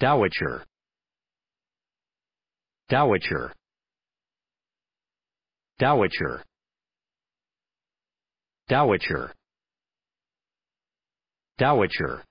Dowager. Dowager. Dowager. Dowager. Dowager.